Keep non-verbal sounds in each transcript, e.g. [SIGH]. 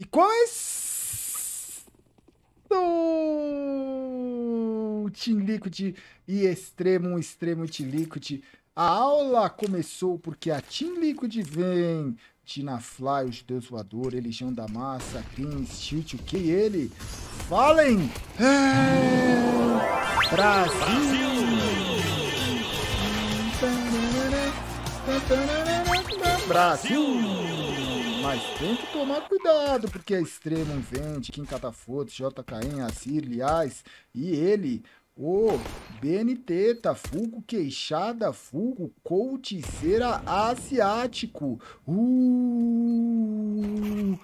E quais do Team Liquid e Extremo, Extremo de Team Liquid. A aula começou porque a Team Liquid vem. Tina Fly, os Deus Voador, Eligião da Massa, Green, Tilt, o que ele? falem É... Brasil! Brasil! Brasil. Mas tem que tomar cuidado, porque a é Extremo vende, Kim Catafotos, JKM, Assir, Liás e ele, o BNT, tá Fulgo Queixada, Fulgo Couticeira Asiático. Uh!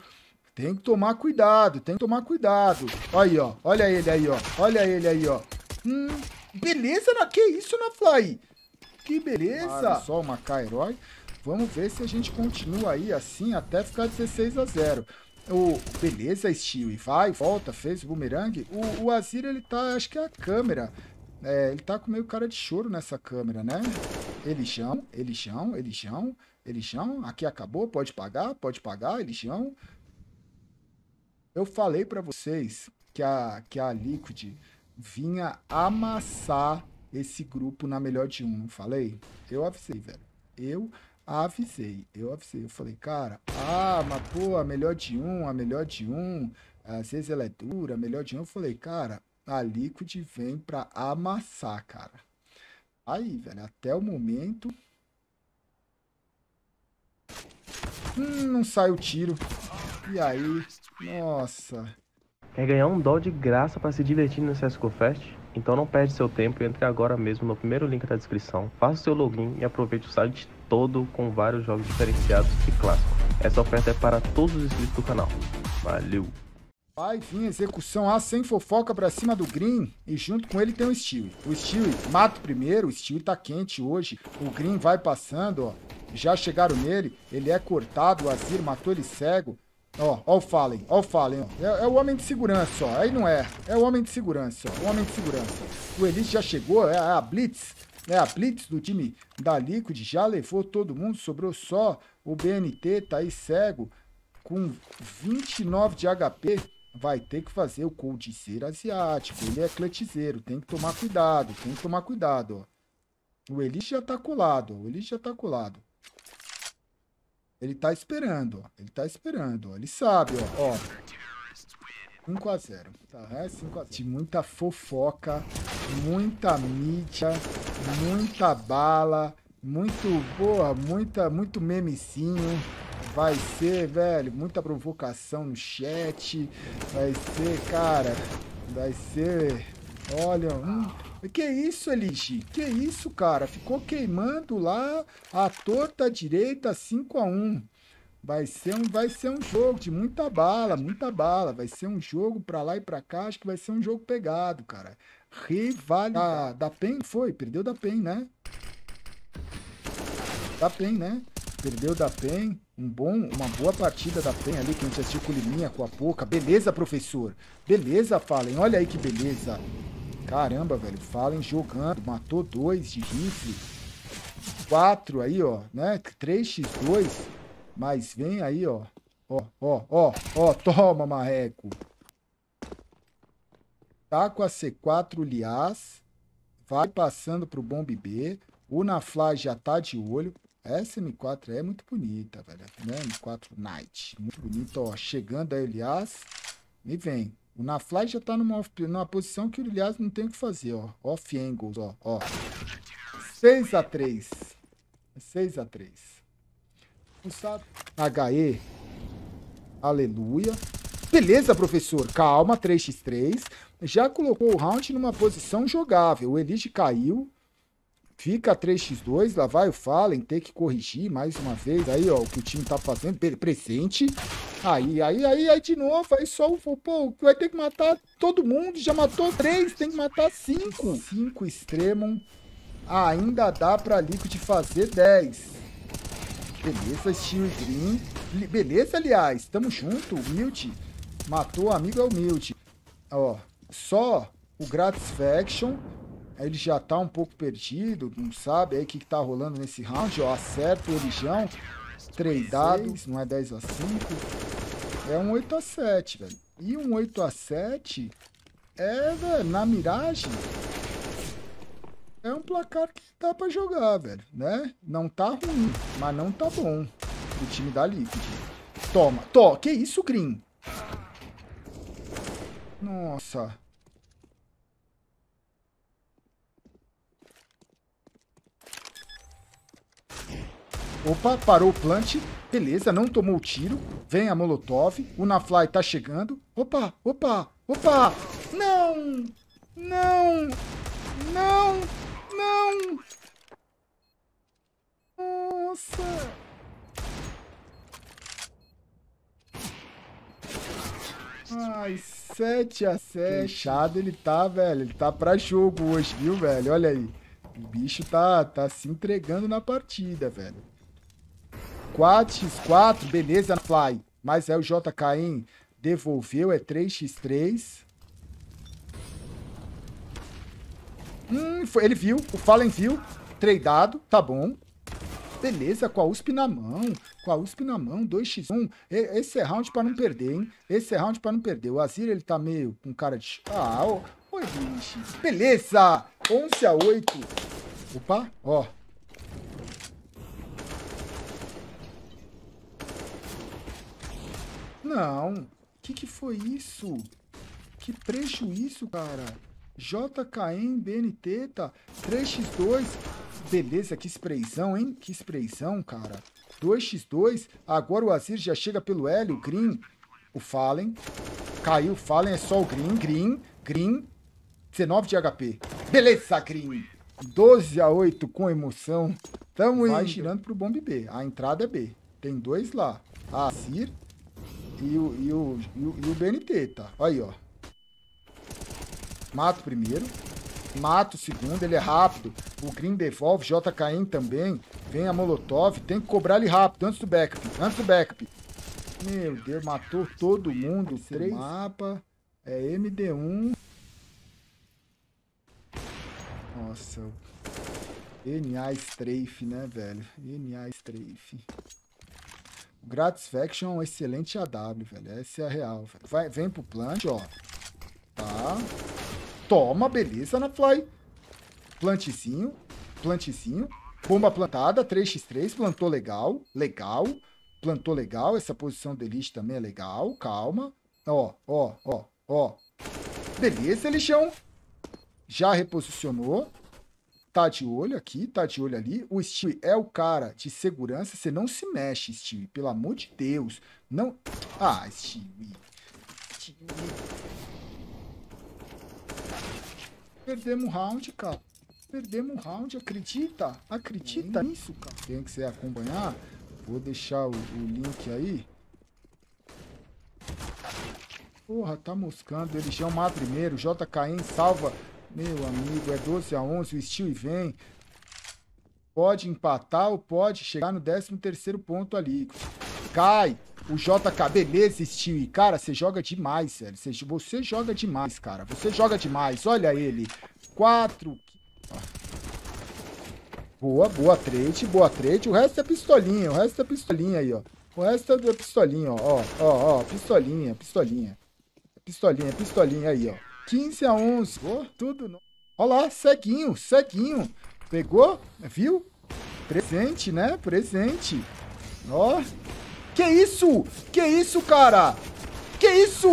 Tem que tomar cuidado, tem que tomar cuidado. Aí, ó, olha ele aí, ó, olha ele aí, ó. Hum, beleza, na, que isso, na Fly? Que beleza! Olha só uma K-Herói. Vamos ver se a gente continua aí assim até ficar 16 a 0. O, beleza, Stewie, vai, volta, fez o bumerangue. O, o Azir, ele tá, acho que é a câmera. É, ele tá com meio cara de choro nessa câmera, né? Elijão, Elijão, Elijão, Elijão. Aqui acabou, pode pagar, pode pagar, Elijão. Eu falei para vocês que a, que a Liquid vinha amassar esse grupo na melhor de um, não falei? Eu avisei, velho. Eu avisei. Eu avisei. Eu falei, cara, ah, mas pô, a melhor de um, a melhor de um, às vezes ela é dura, a melhor de um. Eu falei, cara, a Liquid vem pra amassar, cara. Aí, velho, até o momento. Hum, não sai o tiro. E aí, nossa. Quer ganhar um dó de graça para se divertir no CSGO Fest? Então não perde seu tempo e entre agora mesmo no primeiro link da descrição. Faça seu login e aproveite o site todo com vários jogos diferenciados e clássicos. Essa oferta é para todos os inscritos do canal. Valeu! Vai vir execução A sem fofoca pra cima do Green e junto com ele tem o Stewie. O Stewie mata o primeiro, o Stewie tá quente hoje. O Green vai passando, ó. Já chegaram nele, ele é cortado, o Azir matou ele cego. Ó, ó o Fallen, ó o Fallen, ó. É, é, o homem de segurança, ó. Aí não é. É o homem de segurança, ó. O homem de segurança. O Elite já chegou, é a Blitz. Né? A Blitz do time da Liquid já levou todo mundo, sobrou só o BNT, tá aí cego, com 29 de HP, vai ter que fazer o coldzeiro asiático, ele é cletizeiro, tem que tomar cuidado, tem que tomar cuidado, ó. O Elite já tá colado, o Elite já tá colado. Ele tá esperando, ó. ele tá esperando, ó. ele sabe, ó. ó. 5x0, tá? É 5x0. muita fofoca, muita mídia, muita bala, muito, porra, muita, muito memezinho. Vai ser, velho, muita provocação no chat. Vai ser, cara, vai ser... Olha, hum, que isso, Eligi? Que isso, cara? Ficou queimando lá a torta direita 5 x 1 Vai ser um, vai ser um jogo de muita bala, muita bala. Vai ser um jogo para lá e para cá. Acho que vai ser um jogo pegado, cara. Rival da, da PEN foi, perdeu da PEN, né? Da PEN, né? Perdeu da PEN. Um bom, uma boa partida da PEN ali, que a gente assistiu com Liminha, com a Poca. Beleza, professor? Beleza, Fallen? Olha aí que beleza. Caramba, velho. Fallen jogando. Matou dois de rifle. Quatro aí, ó, né? 3x2. Mas vem aí, ó. Ó, ó, ó, ó. Toma, marreco. Tá com a C4 Lias. Vai passando pro Bomb B. O Nafla já tá de olho. Essa M4 é muito bonita, velho. Né? M4 Night. Muito bonita, ó. Chegando aí, Lias. Me vem. O Nafly já tá numa, numa posição que o Ilias não tem o que fazer, ó. Off angles, ó, ó. 6x3. 6x3. Recompensado. HE. Aleluia. Beleza, professor. Calma, 3x3. Já colocou o round numa posição jogável. O Elige caiu. Fica 3x2, lá vai o Fallen, tem que corrigir mais uma vez. Aí, ó, o que o time tá fazendo, presente. Aí, aí, aí, aí de novo, aí só o, pô, vai ter que matar todo mundo. Já matou três, tem que matar cinco. Cinco Extremum, ainda dá pra Liquid fazer 10. Beleza, Steel Green. Beleza, aliás. Tamo junto. Humilde. Matou o amigo é humilde. Ó, só o Gratis Faction. Ele já tá um pouco perdido. Não sabe aí o que, que tá rolando nesse round. Ó, acerta o Orijão. Treinados, não é 10 a 5. É um 8 a 7, velho. E um 8 a 7 é, velho, na miragem. É um placar que dá para jogar, velho, né? Não tá ruim, mas não tá bom. O time da Liquid. Toma. Tó, que isso, Green? Nossa. Opa, parou o plant. Beleza, não tomou o tiro. Vem a Molotov. O Nafly tá chegando. Opa, opa, opa. Não! Não! Não! Não! Nossa! Ai, 7 a 7 Fechado ele tá, velho. Ele tá pra jogo hoje, viu, velho? Olha aí. O bicho tá, tá se entregando na partida, velho. 4x4, beleza, Fly. Mas é o JK, hein? Devolveu, é 3x3. Hum, ele viu. O Fallen viu. Tradeado. Tá bom. Beleza, com a USP na mão. Com a USP na mão, 2x1. Esse é round pra não perder, hein? Esse é round pra não perder. O Azir, ele tá meio com cara de... Ah, ô... Oi, gente. Beleza! 11 x 8. Opa, ó. Não. O que, que foi isso? Que prejuízo, cara. JKM tá 3x2. Beleza, que sprayzão, hein? Que sprayzão, cara. 2x2. Agora o Azir já chega pelo L, o Green. O Fallen. Caiu o Fallen, é só o Green. Green, Green. 19 de HP. Beleza, Green. 12 a 8 com emoção. Tamo Vai indo. girando pro bomb B. A entrada é B. Tem dois lá. A Azir e o, e o, e o, e o BNT, tá? Aí, ó. Mato primeiro. Mato segundo, ele é rápido. O Green devolve, JKM também. Vem a Molotov, tem que cobrar ele rápido, antes do backup, antes do backup. Meu Deus, matou todo mundo. Três mapa, é MD1. Nossa, NA Strafe, né, velho? NA Strafe. O Gratisfaction é um excelente AW, velho. Essa é a real, velho. Vai, vem pro plant, ó. Tá. Toma, beleza, na fly. Planticinho, planticinho. Bomba plantada, 3x3, plantou legal, legal. Plantou legal, essa posição do Elite também é legal, calma. Ó, ó, ó, ó. Beleza, lixão. Já reposicionou. Tá de olho aqui, tá de olho ali. O Steve é o cara de segurança, você não se mexe, Steve, pelo amor de Deus. Não... Ah, Steve... Steve... Perdemos o round, cara. Perdemos o round, acredita? Acredita nisso, cara? Quem é quiser acompanhar, vou deixar o, o link aí. Porra, tá moscando. já o mar primeiro. JKN salva. Meu amigo, é 12 a 11. O Steel vem. Pode empatar ou pode chegar no 13 terceiro ponto ali. Cai o JKB existiu. E, cara, você joga demais, velho. Você, joga demais, cara. Você joga demais. Olha ele. Quatro. Boa, boa trade, boa trade. O resto é pistolinha, o resto é pistolinha aí, ó. O resto é pistolinha, ó. Ó, ó, ó. Pistolinha, pistolinha. Pistolinha, pistolinha aí, ó. 15 a 11. Oh, tudo. No... Ó lá, ceguinho, ceguinho. Pegou? Viu? Presente, né? Presente. Ó, que isso? Que isso, cara? Que isso?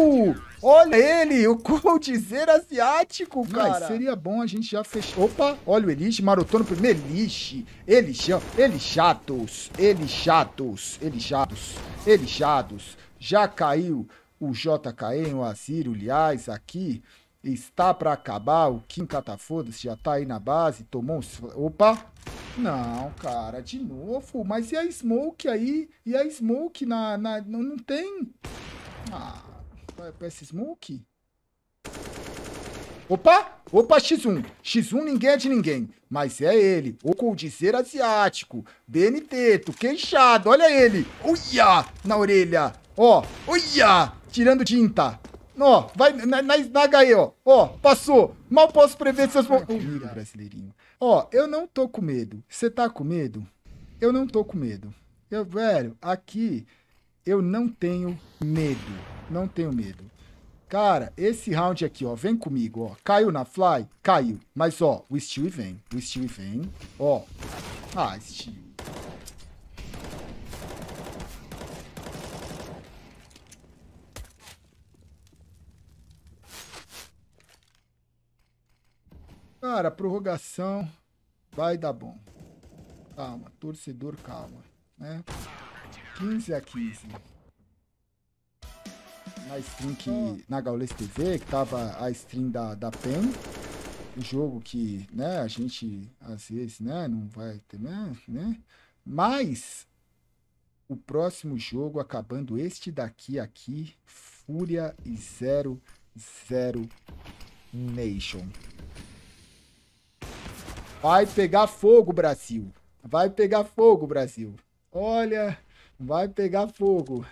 Olha ele, o coachzer asiático, cara. Mas seria bom a gente já fechar. Opa, olha o Eliche marotou no primeiro. Eliche, Elixão, Elixatos, Elixatos, Elixatos, Elixatos. Já caiu o JKM, o Azir, o Liás aqui. Está para acabar. O Kim Catafoda-se já tá aí na base. Tomou um. Opa, não, cara, de novo. Mas e a Smoke aí? E a Smoke na. na não, não tem? Ah, vai é pra essa Smoke? Opa! Opa, X1. X1 ninguém é de ninguém. Mas é ele, o coldizer asiático. Beniteto, queixado, olha ele. Uia! Na orelha. Ó, uia! Tirando tinta. Ó, vai na, na, na HE, ó. Ó, passou. Mal posso prever seus... Mira, brasileirinho. Ó, eu não tô com medo. Você tá com medo? Eu não tô com medo. Eu, velho, aqui eu não tenho medo. Não tenho medo. Cara, esse round aqui, ó, vem comigo, ó. Caiu na fly? Caiu. Mas, ó, o Steel vem. O Steel vem. Ó. Ah, Steel. Cara, prorrogação vai dar bom. Calma, torcedor, calma. Né? 15 a 15. Na stream que. Na Gaules TV, que tava a stream da, da PEN. O jogo que, né, a gente às vezes, né, não vai ter, né? né? Mas o próximo jogo, acabando este daqui aqui, Fúria e 0 0 Nation. Vai pegar fogo, Brasil. Vai pegar fogo, Brasil. Olha, vai pegar fogo.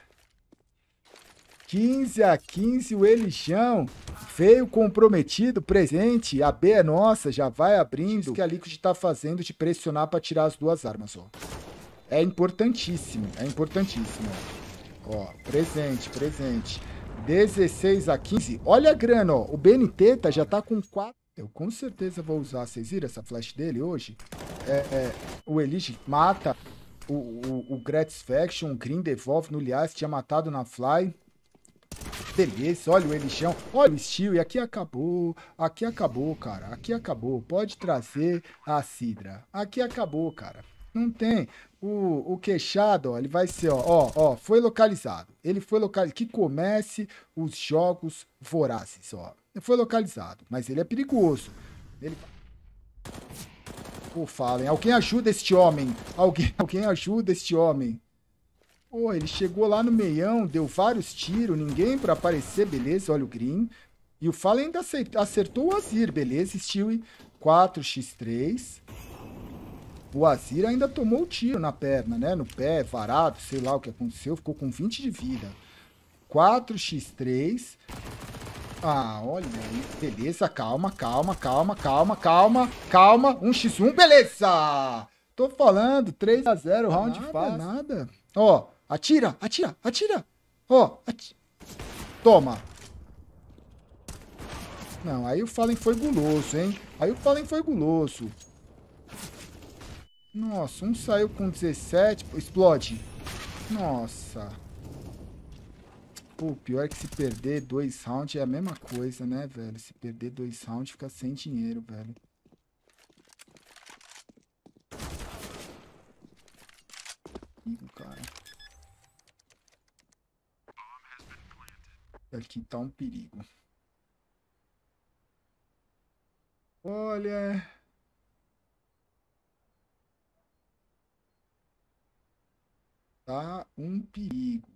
15 a 15 o Elixão veio comprometido, presente, a B é nossa, já vai abrindo. O que a Liquid tá fazendo de pressionar para tirar as duas armas, ó. É importantíssimo, é importantíssimo. Ó, presente, presente. 16 a 15. Olha a grana, ó. O BNT tá, já tá com 4... Eu com certeza vou usar. Vocês viram essa flash dele hoje? É, é, o Elige mata o, o, o Gratisfaction, o Green devolve no Lias, tinha matado na Fly. Beleza, olha o Elixão, olha o Steel, e aqui acabou, aqui acabou, cara, aqui acabou. Pode trazer a Sidra, aqui acabou, cara. Não tem. O, o queixado, ó, ele vai ser, ó, ó, ó, foi localizado. Ele foi localizado. Que comece os jogos vorazes, ó. Foi localizado, mas ele é perigoso. Ele. Pô, falem. Alguém ajuda este homem. Alguém, [LAUGHS] alguém ajuda este homem. Pô, ele chegou lá no meião, deu vários tiros, ninguém para aparecer, beleza? Olha o Green. E o Fallen ainda acertou o Azir, beleza? Stewie 4x3 o Azir ainda tomou o um tiro na perna, né? No pé, varado, sei lá o que aconteceu, ficou com 20 de vida. 4x3. Ah, olha aí. Beleza, calma, calma, calma, calma, calma, calma. 1x1, beleza! Tô falando, 3x0, round nada, fácil. Nada, Ó, atira, atira, atira. Ó, atira. Toma. Não, aí o Fallen foi guloso, hein? Aí o Fallen foi guloso. Nossa, um saiu com 17. Explode. Nossa. Pô, pior é que se perder dois rounds é a mesma coisa, né, velho? Se perder dois rounds fica sem dinheiro, velho. Ih, cara. Aqui tá um perigo. Olha... tá um perigo.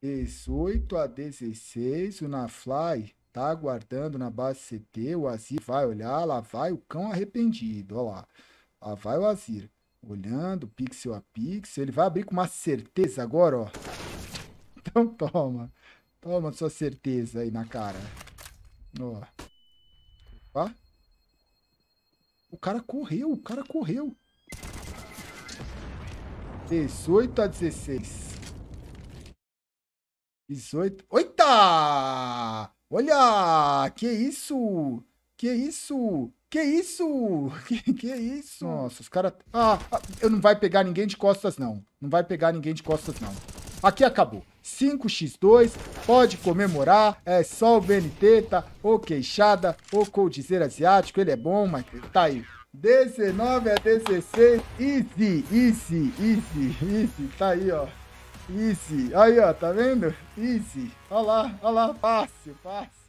18 a 16, o Nafly tá aguardando na base CT, o Azir vai olhar, lá vai o cão arrependido, ó lá. Lá vai o Azir, olhando pixel a pixel, ele vai abrir com uma certeza agora, ó. Então toma, toma sua certeza aí na cara. Ó. Opa. O cara correu, o cara correu. 18 a 16. 18. Oita! Olha! Que isso! Que isso! Que isso? [LAUGHS] Que, que isso? Nossa, os caras... Ah, ah, eu não vai pegar ninguém de costas, não. Não vai pegar ninguém de costas, não. Aqui acabou. 5x2, pode comemorar, é só o BNT, tá? Ou queixada, ou coldzera asiático, ele é bom, mas tá aí. 19 a 16. Easy, easy, easy, easy. Tá aí, ó. Easy. Aí, ó, tá vendo? Easy. Olha lá, olha lá. Fácil, fácil.